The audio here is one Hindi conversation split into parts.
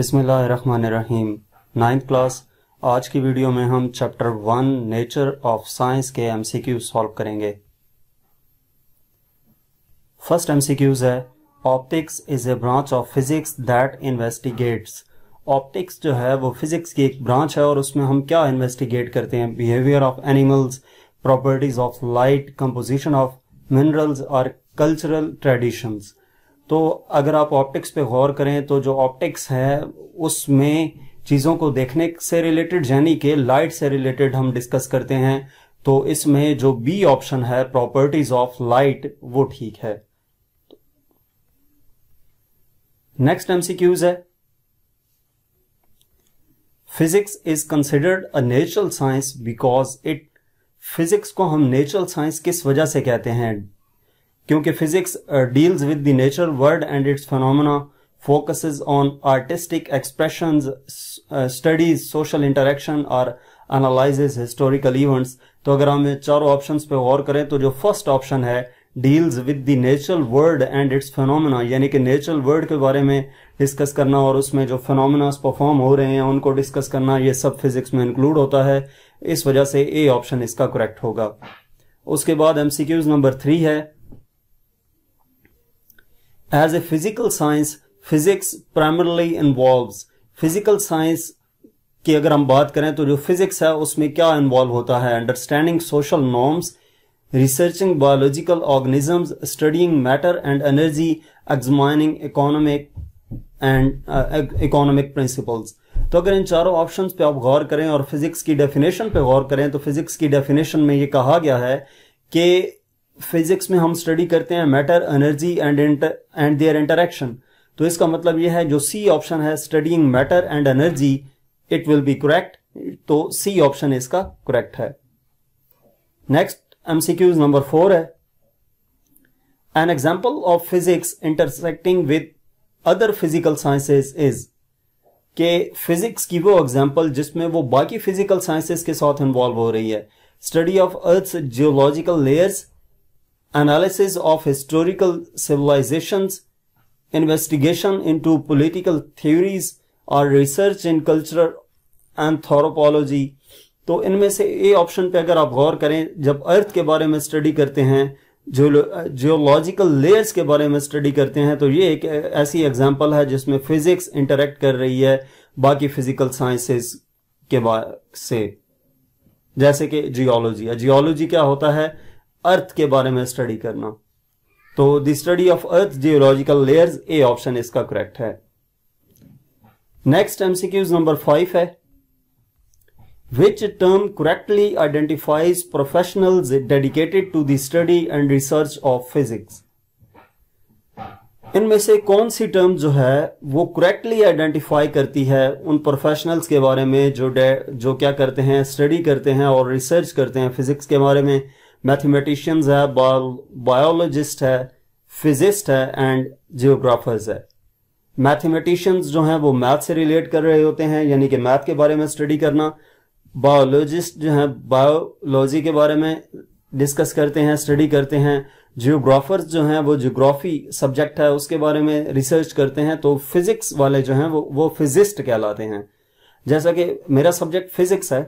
बिस्मिल्लाहिर्रहमानिर्रहीम नाइन्थ क्लास आज की वीडियो में हम chapter one nature of science के एमसीक्यू सॉल्व करेंगे फर्स्ट एमसीक्यूज है optics is a branch of physics that investigates optics जो है वो फिजिक्स की एक ब्रांच है और उसमें हम क्या इन्वेस्टिगेट करते हैं behaviour of animals properties of light composition of minerals और कल्चरल ट्रेडिशंस तो अगर आप ऑप्टिक्स पे गौर करें तो जो ऑप्टिक्स है उसमें चीज़ों को देखने से रिलेटेड यानी कि लाइट से रिलेटेड हम डिस्कस करते हैं तो इसमें जो बी ऑप्शन है प्रॉपर्टीज ऑफ लाइट वो ठीक है नेक्स्ट एमसीक्यूज है physics is considered a natural science because it physics को हम नेचुरल साइंस किस वजह से कहते हैं क्योंकि physics deals with the nature world and its phenomena focus on artistic expression studies social interaction और एनालाइजिस हिस्टोरिकल इवेंट्स तो अगर हम चारों ऑप्शन पे गौर करें तो जो फर्स्ट ऑप्शन है deals with the natural world and its phenomena यानी कि नेचुरल वर्ल्ड के बारे में डिस्कस करना और उसमें जो फेनोमिनास परफॉर्म हो रहे हैं उनको डिस्कस करना ये सब फिजिक्स में इंक्लूड होता है इस वजह से ए ऑप्शन इसका करेक्ट होगा उसके बाद एमसीक्यूज नंबर थ्री है As a physical science, physics primarily involves physical science की अगर हम बात करें तो जो फिजिक्स है उसमें क्या इन्वॉल्व होता है understanding social norms researching biological studying matter matter and energy economic economic and economic principles तो अगर इन चारों ऑप्शन पे आप गौर करें और फिजिक्स की डेफिनेशन पे गौर करें तो फिजिक्स की डेफिनेशन में ये कहा गया है कि फिजिक्स में हम स्टडी करते हैं matter energy and and their interaction तो इसका मतलब यह है जो सी ऑप्शन है studying matter and energy it will be correct तो सी ऑप्शन इसका करेक्ट है नेक्स्ट एमसीक्यूज नंबर फोर है an example of physics intersecting with other physical sciences is के फिजिक्स की वो एग्जाम्पल जिसमें वो बाकी फिजिकल साइंसेस के साथ इन्वॉल्व हो रही है study of earth geological layers analysis of historical civilizations, investigation into political theories और रिसर्च इन cultural anthropology. तो इनमें से ए ऑप्शन पे अगर आप गौर करें जब अर्थ के बारे में स्टडी करते हैं जियोलॉजिकल लेयर्स के बारे में स्टडी करते हैं तो ये एक ऐसी एग्जांपल है जिसमें फिजिक्स इंटरेक्ट कर रही है बाकी फिजिकल साइंसेस के से जैसे कि जियोलॉजी जियोलॉजी क्या होता है अर्थ के बारे में स्टडी करना तो the study of earth geological layers A option इसका करेक्ट है नेक्स्ट एमसीक्यूज नंबर फाइव है which term correctly identifies professional dedicated to the and research of physics physics इनमें से कौन सी टर्म जो है वो करेक्टली आइडेंटिफाई करती है उन प्रोफेशनल्स के बारे में जो जो क्या करते हैं स्टडी करते हैं और रिसर्च करते हैं फिजिक्स के बारे में मैथमेटिशियंस है बायोलॉजिस्ट है फिजिस्ट है एंड जियोग्राफर्स है मैथमेटिशियंस जो हैं वो मैथ से रिलेट कर रहे होते हैं यानी कि मैथ के बारे में स्टडी करना बायोलॉजिस्ट जो हैं बायोलॉजी के बारे में डिस्कस करते हैं स्टडी करते हैं जियोग्राफर्स जो हैं वो जियोग्राफी सब्जेक्ट है उसके बारे में रिसर्च करते हैं तो फिजिक्स वाले जो हैं वो वो फिजिस्ट कहलाते हैं जैसा कि मेरा सब्जेक्ट फिजिक्स है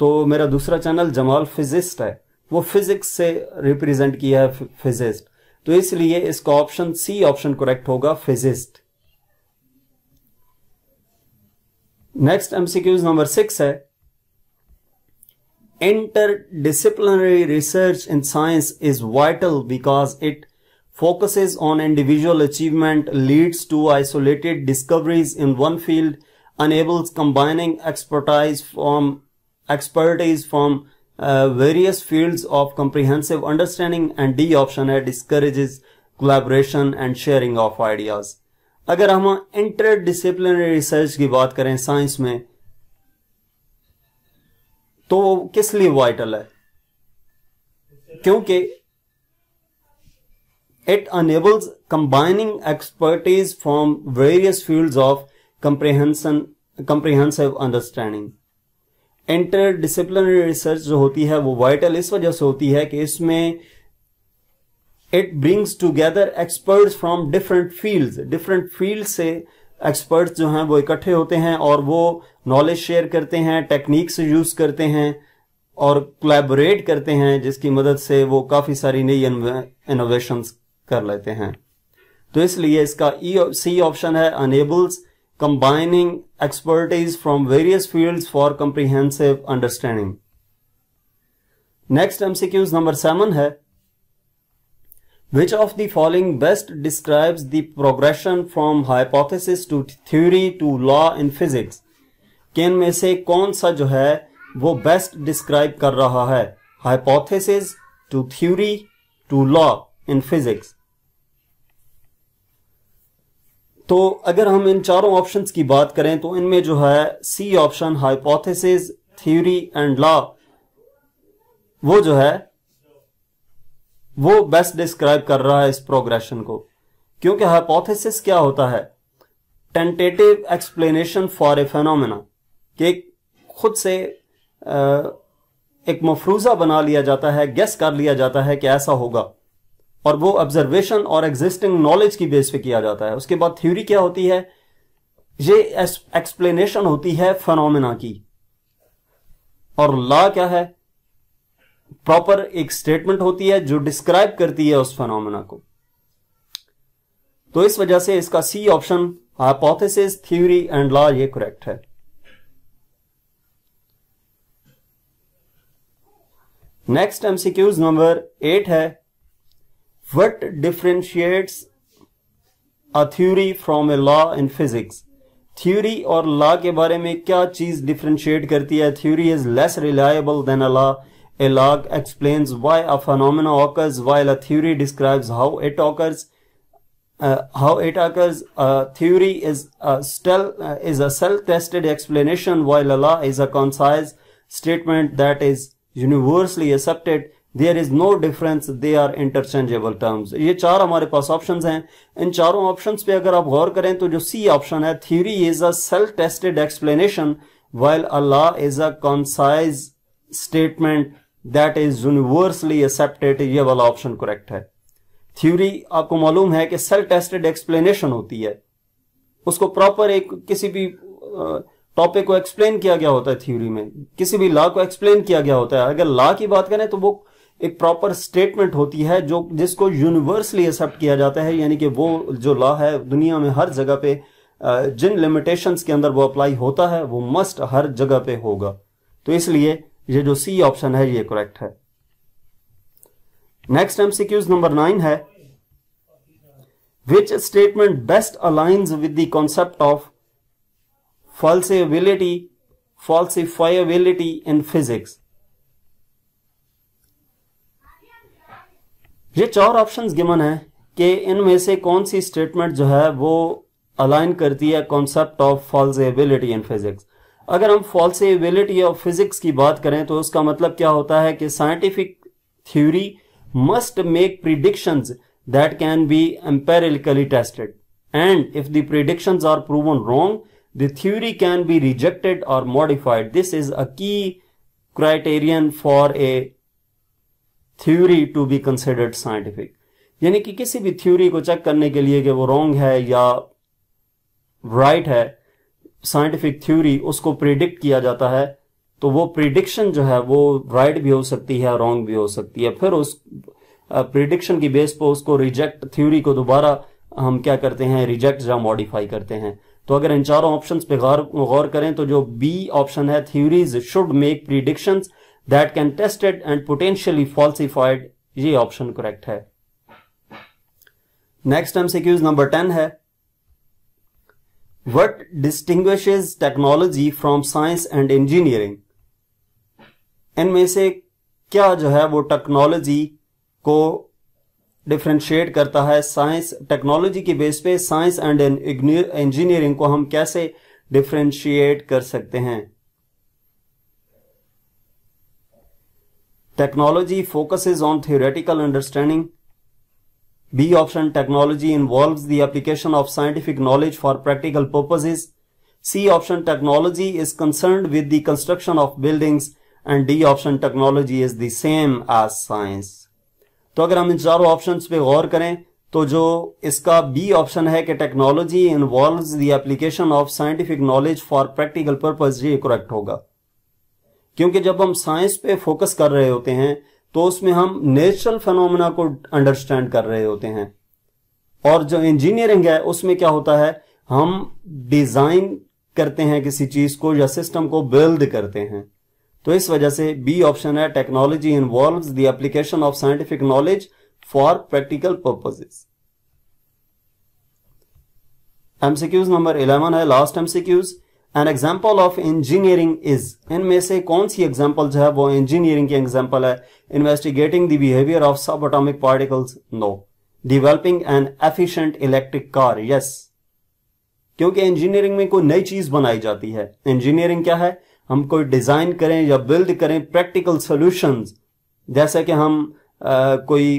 तो मेरा दूसरा चैनल जमाल फिजिस्ट है वो फिजिक्स से रिप्रेजेंट किया है फिजिस्ट तो इसलिए इसका ऑप्शन सी ऑप्शन करेक्ट होगा physicist next MCQs number six है interdisciplinary research in science is vital because it focuses on individual achievement leads to isolated discoveries in one field enables combining expertise from expertise from Uh, various fields of comprehensive understanding and D option है discourages collaboration and sharing of ideas. अगर हम इंटरडिसिप्लिनरी रिसर्च की बात करें साइंस में तो किस लिए वाइटल है क्योंकि it enables combining expertise from various fields of comprehension comprehensive understanding interdisciplinary research जो होती है वो वाइटल इस वजह से होती है कि इसमें it brings together experts from different fields different field से एक्सपर्ट्स जो हैं वो इकट्ठे होते हैं और वो नॉलेज शेयर करते हैं टेक्निक्स यूज करते हैं और कोलेबोरेट करते हैं जिसकी मदद से वो काफी सारी नई इनोवेशन कर लेते हैं तो इसलिए इसका ई सी ऑप्शन है enables combining expertise from various fields for comprehensive understanding. Next MCQs number 7 hai. Which of the following best describes the progression from hypothesis to theory to law in physics? किन mein se kaun sa jo hai wo best describe kar raha hai? Hypothesis to theory to law in physics. तो अगर हम इन चारों ऑप्शंस की बात करें तो इनमें जो है C option hypothesis theory and law वो जो है वो बेस्ट डिस्क्राइब कर रहा है इस प्रोग्रेशन को क्योंकि हाइपोथेसिस क्या होता है tentative explanation for a phenomena कि खुद से एक मफरूजा बना लिया जाता है गेस कर लिया जाता है कि ऐसा होगा और वो ऑब्जर्वेशन और एग्जिस्टिंग नॉलेज की बेस पे किया जाता है उसके बाद थ्योरी क्या होती है ये एक्सप्लेनेशन होती है फेनोमेना की और लॉ क्या है प्रॉपर एक स्टेटमेंट होती है जो डिस्क्राइब करती है उस फेनोमेना को तो इस वजह से इसका C option hypothesis theory and law ये करेक्ट है नेक्स्ट एमसीक्यूज नंबर एट है What differentiates a theory from a law in physics? Theory or law? के बारे में क्या चीज डिफ्रेंशिएट करती है Theory is less reliable than a A log explains why a phenomenon occurs while a theory describes how it occurs. Uh, how it occurs, a theory is a, uh, is a self-tested explanation while a law is a concise statement that is universally accepted. There is no difference they are interchangeable terms ये चार हमारे पास ऑप्शन हैं इन चारों ऑप्शन पे अगर आप गौर करें तो जो सी ऑप्शन है theory is a self tested explanation while a law is a concise statement that is universally accepted ये वाला ऑप्शन करेक्ट है थ्योरी आपको मालूम है कि सेल्फ टेस्टेड एक्सप्लेनेशन होती है उसको प्रॉपर एक किसी भी टॉपिक को एक्सप्लेन किया गया होता है थ्योरी में किसी भी लॉ को एक्सप्लेन किया गया होता है अगर लॉ की बात करें तो वो एक प्रॉपर स्टेटमेंट होती है जो जिसको यूनिवर्सली एक्सेप्ट किया जाता है यानी कि वो जो लॉ है दुनिया में हर जगह पे जिन लिमिटेशंस के अंदर वो अप्लाई होता है वो मस्ट हर जगह पे होगा तो इसलिए ये जो सी ऑप्शन है ये करेक्ट है नेक्स्ट एमसीक्यूज नंबर नाइन है which statement best aligns with the concept of falsibility falsifiability in physics ये चार ऑप्शंस गिवन है कि इनमें से कौन सी स्टेटमेंट जो है वो अलाइन करती है concept of ability in physics अगर हम एबिलिटी ऑफ फिजिक्स की बात करें तो उसका मतलब क्या होता है कि scientific theory must make predictions that can be empirically tested and if the predictions are proven wrong the theory can be rejected और modified this is a key criterion for a theory to be considered scientific यानी कि किसी भी थ्योरी को चेक करने के लिए कि वो रॉन्ग है या राइट right है साइंटिफिक थ्योरी उसको प्रिडिक्ट किया जाता है तो वो प्रिडिक्शन जो है वो राइट right भी हो सकती है रॉन्ग भी हो सकती है फिर उस प्रिडिक्शन की बेस पर उसको रिजेक्ट थ्योरी को दोबारा हम क्या करते हैं रिजेक्ट या मॉडिफाई करते हैं तो अगर इन चारों ऑप्शंस पे गौर करें तो जो बी ऑप्शन है theories should make predictions that can tested and potentially falsified ये ऑप्शन करेक्ट है नेक्स्ट क्यूज नंबर टेन है what distinguish technology from science and engineering इनमें से क्या जो है वो टेक्नोलॉजी को डिफ्रेंशिएट करता है साइंस टेक्नोलॉजी के बेस पे साइंस एंड इंजीनियरिंग को हम कैसे डिफ्रेंशिएट कर सकते हैं Technology focuses on theoretical understanding. B option technology involves the application of scientific knowledge for practical purposes. C option technology is concerned with the construction of buildings and D option technology is the same as science. तो अगर हम इन चारों ऑप्शंस पे गौर करें तो जो इसका बी ऑप्शन है कि technology involves the application of scientific knowledge for practical purpose ये करेक्ट होगा क्योंकि जब हम साइंस पे फोकस कर रहे होते हैं तो उसमें हम नेचुरल फेनोमेना को अंडरस्टैंड कर रहे होते हैं और जो इंजीनियरिंग है उसमें क्या होता है हम डिजाइन करते हैं किसी चीज को या सिस्टम को बिल्ड करते हैं तो इस वजह से बी ऑप्शन है technology involve the application of scientific knowledge for practical purposes MCQs number eleven है last MCQs an example of engineering is इनमें से कौन सी एग्जाम्पल जो है वो इंजीनियरिंग की एग्जाम्पल है investigating the behaviour of subatomic particles no developing an efficient electric car yes क्योंकि इंजीनियरिंग में कोई नई चीज बनाई जाती है इंजीनियरिंग क्या है हम कोई डिजाइन करें या बिल्ड करें प्रैक्टिकल सोल्यूशन जैसे कि हम आ, कोई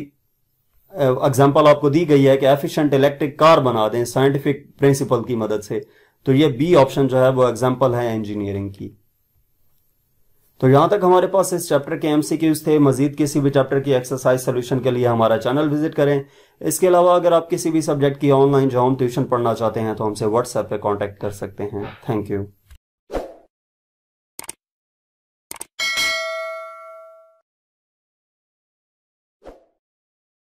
एग्जाम्पल आपको दी गई है कि एफिशियंट इलेक्ट्रिक कार बना दें साइंटिफिक प्रिंसिपल की मदद से तो ये बी ऑप्शन जो है वो एग्जाम्पल है इंजीनियरिंग की तो यहां तक हमारे पास इस चैप्टर के एमसीक्यूज थे मजीद किसी भी चैप्टर की एक्सरसाइज सोल्यूशन के लिए हमारा चैनल विजिट करें इसके अलावा अगर आप किसी भी सब्जेक्ट की ऑनलाइन जो ट्यूशन पढ़ना चाहते हैं तो हमसे व्हाट्सएप पे कांटेक्ट कर सकते हैं थैंक यू